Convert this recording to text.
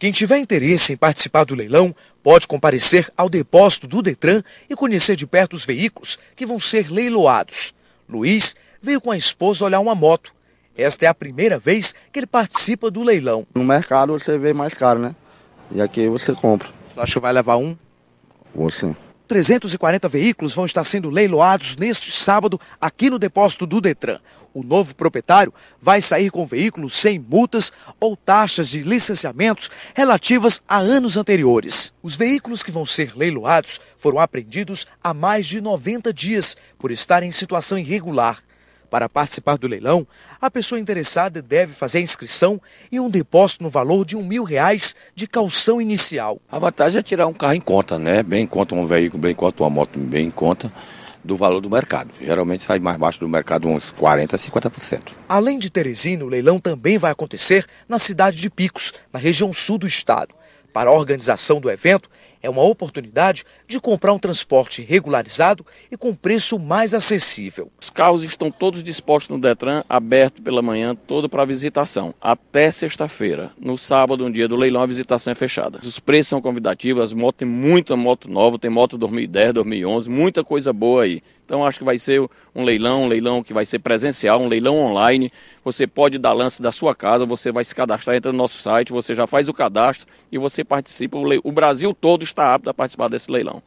Quem tiver interesse em participar do leilão pode comparecer ao depósito do Detran e conhecer de perto os veículos que vão ser leiloados. Luiz veio com a esposa olhar uma moto. Esta é a primeira vez que ele participa do leilão. No mercado você vê mais caro, né? E aqui você compra. Você acha que vai levar um? Vou sim. 340 veículos vão estar sendo leiloados neste sábado aqui no depósito do Detran. O novo proprietário vai sair com veículos sem multas ou taxas de licenciamentos relativas a anos anteriores. Os veículos que vão ser leiloados foram apreendidos há mais de 90 dias por estar em situação irregular para participar do leilão, a pessoa interessada deve fazer a inscrição e um depósito no valor de um mil reais de calção inicial. A vantagem é tirar um carro em conta, né? Bem em conta um veículo, bem em conta uma moto, bem em conta do valor do mercado. Geralmente sai mais baixo do mercado uns 40% a 50%. Além de Teresina, o leilão também vai acontecer na cidade de Picos, na região sul do estado. Para a organização do evento, é uma oportunidade de comprar um transporte regularizado e com preço mais acessível. Os carros estão todos dispostos no Detran, aberto pela manhã, todo para visitação, até sexta-feira. No sábado, um dia do leilão, a visitação é fechada. Os preços são convidativos, as motos, tem muita moto nova, tem moto 2010, 2011, muita coisa boa aí. Então acho que vai ser um leilão, um leilão que vai ser presencial, um leilão online. Você pode dar lance da sua casa, você vai se cadastrar, entra no nosso site, você já faz o cadastro e você você participa, o Brasil todo está apto a participar desse leilão.